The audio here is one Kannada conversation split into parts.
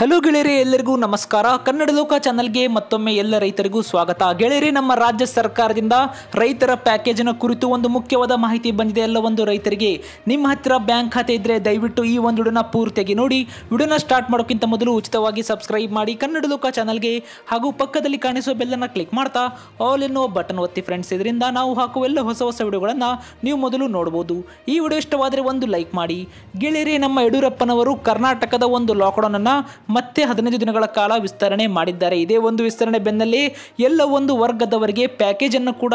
ಹಲೋ ಗೆಳೆಯರೆ ಎಲ್ಲರಿಗೂ ನಮಸ್ಕಾರ ಕನ್ನಡ ಲೋಕ ಚಾನಲ್ಗೆ ಮತ್ತೊಮ್ಮೆ ಎಲ್ಲ ರೈತರಿಗೂ ಸ್ವಾಗತ ಗೆಳೆಯರೆ ನಮ್ಮ ರಾಜ್ಯ ಸರ್ಕಾರದಿಂದ ರೈತರ ಪ್ಯಾಕೇಜಿನ ಕುರಿತು ಒಂದು ಮುಖ್ಯವಾದ ಮಾಹಿತಿ ಬಂದಿದೆ ಎಲ್ಲ ಒಂದು ರೈತರಿಗೆ ನಿಮ್ಮ ಹತ್ತಿರ ಬ್ಯಾಂಕ್ ಖಾತೆ ಇದ್ದರೆ ದಯವಿಟ್ಟು ಈ ಒಂದು ವಿಡಿಯೋನ ಪೂರ್ತಿಯಾಗಿ ನೋಡಿ ವಿಡಿಯೋನ ಸ್ಟಾರ್ಟ್ ಮಾಡೋಕ್ಕಿಂತ ಮೊದಲು ಉಚಿತವಾಗಿ ಸಬ್ಸ್ಕ್ರೈಬ್ ಮಾಡಿ ಕನ್ನಡ ಲೋಕ ಚಾನಲ್ಗೆ ಹಾಗೂ ಪಕ್ಕದಲ್ಲಿ ಕಾಣಿಸುವ ಬೆಲ್ಲನ ಕ್ಲಿಕ್ ಮಾಡ್ತಾ ಆಲ್ ಎನ್ನುವ ಬಟನ್ ಒತ್ತಿ ಫ್ರೆಂಡ್ಸ್ ಇದರಿಂದ ನಾವು ಹಾಕುವ ಎಲ್ಲ ಹೊಸ ಹೊಸ ವಿಡಿಯೋಗಳನ್ನು ನೀವು ಮೊದಲು ನೋಡ್ಬೋದು ಈ ವಿಡಿಯೋ ಇಷ್ಟವಾದರೆ ಒಂದು ಲೈಕ್ ಮಾಡಿ ಗೆಳೆಯರೆ ನಮ್ಮ ಯಡಿಯೂರಪ್ಪನವರು ಕರ್ನಾಟಕದ ಒಂದು ಲಾಕ್ಡೌನನ್ನು ಮತ್ತೆ ಹದಿನೈದು ದಿನಗಳ ಕಾಲ ವಿಸ್ತರಣೆ ಮಾಡಿದ್ದಾರೆ ಇದೇ ಒಂದು ವಿಸ್ತರಣೆ ಬೆನ್ನಲ್ಲೇ ಎಲ್ಲ ಒಂದು ವರ್ಗದವರಿಗೆ ಪ್ಯಾಕೇಜನ್ನು ಕೂಡ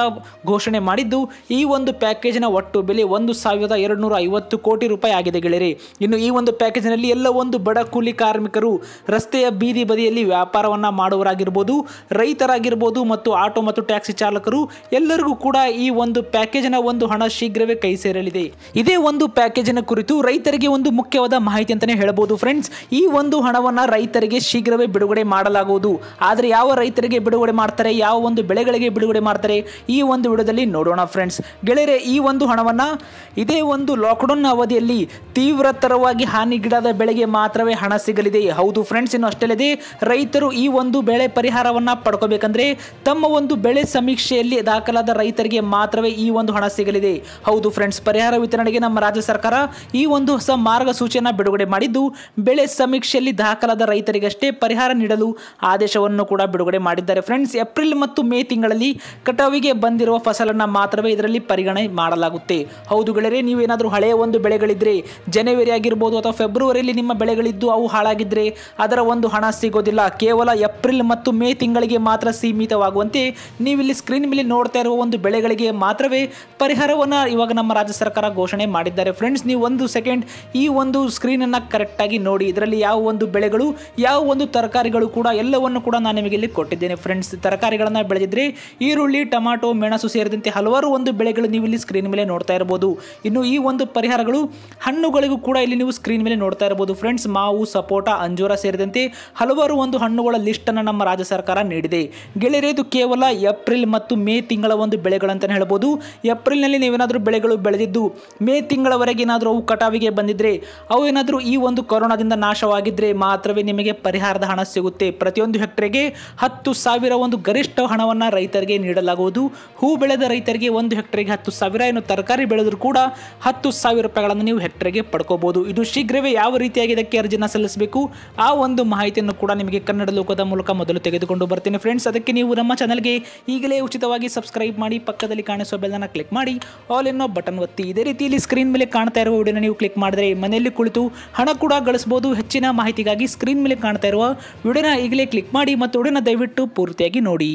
ಘೋಷಣೆ ಮಾಡಿದ್ದು ಈ ಒಂದು ಪ್ಯಾಕೇಜ್ನ ಒಟ್ಟು ಬೆಲೆ ಒಂದು ಸಾವಿರದ ಎರಡು ನೂರ ಐವತ್ತು ಕೋಟಿ ರೂಪಾಯಿ ಆಗಿದೆ ಗೆಳೆಯರೆ ಇನ್ನು ಈ ಒಂದು ಪ್ಯಾಕೇಜ್ನಲ್ಲಿ ಎಲ್ಲ ಒಂದು ಬಡ ಕೂಲಿ ಕಾರ್ಮಿಕರು ರಸ್ತೆಯ ಬೀದಿ ಬದಿಯಲ್ಲಿ ವ್ಯಾಪಾರವನ್ನು ಮಾಡುವರಾಗಿರ್ಬೋದು ರೈತರಾಗಿರ್ಬೋದು ಮತ್ತು ಆಟೋ ಮತ್ತು ಟ್ಯಾಕ್ಸಿ ಚಾಲಕರು ಎಲ್ಲರಿಗೂ ಕೂಡ ಈ ಒಂದು ಪ್ಯಾಕೇಜ್ನ ಒಂದು ಹಣ ಶೀಘ್ರವೇ ಕೈ ಸೇರಲಿದೆ ಇದೇ ಒಂದು ಪ್ಯಾಕೇಜಿನ ಕುರಿತು ರೈತರಿಗೆ ಒಂದು ಮುಖ್ಯವಾದ ಮಾಹಿತಿ ಅಂತಲೇ ಹೇಳಬಹುದು ಫ್ರೆಂಡ್ಸ್ ಈ ಒಂದು ಹಣವನ್ನು ರೈತರಿಗೆ ಶೀಘ್ರವೇ ಬಿಡುಗಡೆ ಮಾಡಲಾಗುವುದು ಆದರೆ ಯಾವ ರೈತರಿಗೆ ಬಿಡುಗಡೆ ಮಾಡ್ತಾರೆ ಯಾವ ಒಂದು ಬೆಳೆಗಳಿಗೆ ಬಿಡುಗಡೆ ಮಾಡ್ತಾರೆ ಈ ಒಂದು ವಿಡಿಯೋದಲ್ಲಿ ನೋಡೋಣ ಫ್ರೆಂಡ್ಸ್ ಗೆಳೆಯರೆ ಈ ಒಂದು ಹಣವನ್ನು ಇದೇ ಒಂದು ಲಾಕ್ಡೌನ್ ಅವಧಿಯಲ್ಲಿ ತೀವ್ರತರವಾಗಿ ಹಾನಿಗೀಡಾದ ಬೆಳೆಗೆ ಮಾತ್ರವೇ ಹಣ ಸಿಗಲಿದೆ ಹೌದು ಫ್ರೆಂಡ್ಸ್ ಇನ್ನು ಅಷ್ಟೇ ರೈತರು ಈ ಒಂದು ಬೆಳೆ ಪರಿಹಾರವನ್ನು ಪಡ್ಕೋಬೇಕಂದ್ರೆ ತಮ್ಮ ಒಂದು ಬೆಳೆ ಸಮೀಕ್ಷೆಯಲ್ಲಿ ದಾಖಲಾದ ರೈತರಿಗೆ ಮಾತ್ರವೇ ಈ ಒಂದು ಹಣ ಸಿಗಲಿದೆ ಹೌದು ಫ್ರೆಂಡ್ಸ್ ಪರಿಹಾರ ವಿತರಣೆಗೆ ನಮ್ಮ ರಾಜ್ಯ ಸರ್ಕಾರ ಈ ಒಂದು ಹೊಸ ಮಾರ್ಗಸೂಚಿಯನ್ನು ಬಿಡುಗಡೆ ಮಾಡಿದ್ದು ಬೆಳೆ ಸಮೀಕ್ಷೆಯಲ್ಲಿ ದಾಖಲಾದ ಸಾಲದ ರೈತರಿಗಷ್ಟೇ ಪರಿಹಾರ ನೀಡಲು ಆದೇಶವನ್ನು ಕೂಡ ಬಿಡುಗಡೆ ಮಾಡಿದ್ದಾರೆ ಫ್ರೆಂಡ್ಸ್ ಏಪ್ರಿಲ್ ಮತ್ತು ಮೇ ತಿಂಗಳಲ್ಲಿ ಕಟಾವಿಗೆ ಬಂದಿರುವ ಫಸಲನ್ನು ಮಾತ್ರವೇ ಇದರಲ್ಲಿ ಪರಿಗಣನೆ ಮಾಡಲಾಗುತ್ತೆ ಹೌದು ಗೆಳೆಯರೆ ನೀವೇನಾದರೂ ಹಳೆಯ ಒಂದು ಬೆಳೆಗಳಿದ್ರೆ ಜನವರಿ ಆಗಿರ್ಬೋದು ಅಥವಾ ಫೆಬ್ರವರಿಯಲ್ಲಿ ನಿಮ್ಮ ಬೆಳೆಗಳಿದ್ದು ಅವು ಹಾಳಾಗಿದ್ದರೆ ಅದರ ಒಂದು ಹಣ ಸಿಗೋದಿಲ್ಲ ಕೇವಲ ಏಪ್ರಿಲ್ ಮತ್ತು ಮೇ ತಿಂಗಳಿಗೆ ಮಾತ್ರ ಸೀಮಿತವಾಗುವಂತೆ ನೀವಿಲ್ಲಿ ಸ್ಕ್ರೀನ್ ಮೇಲೆ ನೋಡ್ತಾ ಇರುವ ಒಂದು ಬೆಳೆಗಳಿಗೆ ಮಾತ್ರವೇ ಪರಿಹಾರವನ್ನು ಇವಾಗ ನಮ್ಮ ರಾಜ್ಯ ಸರ್ಕಾರ ಘೋಷಣೆ ಮಾಡಿದ್ದಾರೆ ಫ್ರೆಂಡ್ಸ್ ನೀವು ಒಂದು ಸೆಕೆಂಡ್ ಈ ಒಂದು ಸ್ಕ್ರೀನನ್ನು ಕರೆಕ್ಟಾಗಿ ನೋಡಿ ಇದರಲ್ಲಿ ಯಾವ ಒಂದು ಬೆಳೆಗಳು ಯಾವ ಒಂದು ತರಕಾರಿಗಳು ಕೂಡ ಎಲ್ಲವನ್ನು ಕೂಡ ನಾನು ನಿಮಗೆ ಇಲ್ಲಿ ಕೊಟ್ಟಿದ್ದೇನೆ ಫ್ರೆಂಡ್ಸ್ ತರಕಾರಿಗಳನ್ನು ಬೆಳೆದಿದ್ರೆ ಈರುಳ್ಳಿ ಟೊಮಾಟೊ ಮೆಣಸು ಸೇರಿದಂತೆ ಹಲವಾರು ಒಂದು ಬೆಳೆಗಳು ನೀವು ಇಲ್ಲಿ ಸ್ಕ್ರೀನ್ ಮೇಲೆ ನೋಡ್ತಾ ಇರಬಹುದು ಇನ್ನು ಈ ಒಂದು ಪರಿಹಾರಗಳು ಹಣ್ಣುಗಳಿಗೂ ಕೂಡ ಇಲ್ಲಿ ನೀವು ಸ್ಕ್ರೀನ್ ಮೇಲೆ ನೋಡ್ತಾ ಇರಬಹುದು ಫ್ರೆಂಡ್ಸ್ ಮಾವು ಸಪೋಟ ಅಂಜೂರ ಸೇರಿದಂತೆ ಹಲವಾರು ಒಂದು ಹಣ್ಣುಗಳ ಲಿಸ್ಟನ್ನು ನಮ್ಮ ರಾಜ್ಯ ಸರ್ಕಾರ ನೀಡಿದೆ ಗೆಳೆಯರೇದು ಕೇವಲ ಏಪ್ರಿಲ್ ಮತ್ತು ಮೇ ತಿಂಗಳ ಒಂದು ಬೆಳೆಗಳಂತಲೇ ಹೇಳ್ಬೋದು ಏಪ್ರಿಲ್ನಲ್ಲಿ ನೀವೇನಾದರೂ ಬೆಳೆಗಳು ಬೆಳೆದಿದ್ದು ಮೇ ತಿಂಗಳವರೆಗೆ ಏನಾದರೂ ಅವು ಕಟಾವಿಗೆ ಬಂದಿದ್ರೆ ಅವು ಏನಾದರೂ ಈ ಒಂದು ಕೊರೋನಾದಿಂದ ನಾಶವಾಗಿದ್ದರೆ ಮಾತ್ರ ಮಾತ್ರವೇ ನಿಮಗೆ ಪರಿಹಾರದ ಹಣ ಸಿಗುತ್ತೆ ಪ್ರತಿಯೊಂದು ಹೆಕ್ಟರ್ಗೆ ಹತ್ತು ಸಾವಿರ ಒಂದು ಗರಿಷ್ಠ ಹಣವನ್ನು ರೈತರಿಗೆ ನೀಡಲಾಗುವುದು ಹೂ ಬೆಳೆದ ರೈತರಿಗೆ ಒಂದು ಹೆಕ್ಟರ್ಗೆ ಹತ್ತು ಸಾವಿರ ಏನು ತರಕಾರಿ ಬೆಳೆದರೂ ಕೂಡ ಹತ್ತು ಸಾವಿರ ರೂಪಾಯಿಗಳನ್ನು ನೀವು ಹೆಕ್ಟರ್ಗೆ ಪಡ್ಕೋಬಹುದು ಇದು ಶೀಘ್ರವೇ ಯಾವ ರೀತಿಯಾಗಿ ಇದಕ್ಕೆ ಅರ್ಜಿನ ಸಲ್ಲಿಸಬೇಕು ಆ ಒಂದು ಮಾಹಿತಿಯನ್ನು ಕೂಡ ನಿಮಗೆ ಕನ್ನಡ ಲೋಕದ ಮೂಲಕ ಮೊದಲು ತೆಗೆದುಕೊಂಡು ಬರ್ತೀನಿ ಫ್ರೆಂಡ್ಸ್ ಅದಕ್ಕೆ ನೀವು ನಮ್ಮ ಚಾನಲ್ಗೆ ಈಗಲೇ ಉಚಿತವಾಗಿ ಸಬ್ಸ್ಕ್ರೈಬ್ ಮಾಡಿ ಪಕ್ಕದಲ್ಲಿ ಕಾಣಿಸುವ ಬೆಲ್ಲನ ಕ್ಲಿಕ್ ಮಾಡಿ ಆಲ್ ಎನ್ನೋ ಬಟನ್ ಒತ್ತಿ ಇದೇ ರೀತಿಯಲ್ಲಿ ಸ್ಕ್ರೀನ್ ಮೇಲೆ ಕಾಣ್ತಾ ಇರುವ ವಿಡಿಯೋನ ನೀವು ಕ್ಲಿಕ್ ಮಾಡಿದ್ರೆ ಮನೆಯಲ್ಲಿ ಕುಳಿತು ಹಣ ಕೂಡ ಗಳಿಸಬಹುದು ಹೆಚ್ಚಿನ ಮಾಹಿತಿಗಾಗಿ ಸ್ಕ್ರೀನ್ ಮೇಲೆ ಕಾಣ್ತಾ ಇರುವ ವಿಡಿಯೋನ ಈಗಲೇ ಕ್ಲಿಕ್ ಮಾಡಿ ಮತ್ತು ವಿಡಿಯೋನ ದಯವಿಟ್ಟು ಪೂರ್ತಿಯಾಗಿ ನೋಡಿ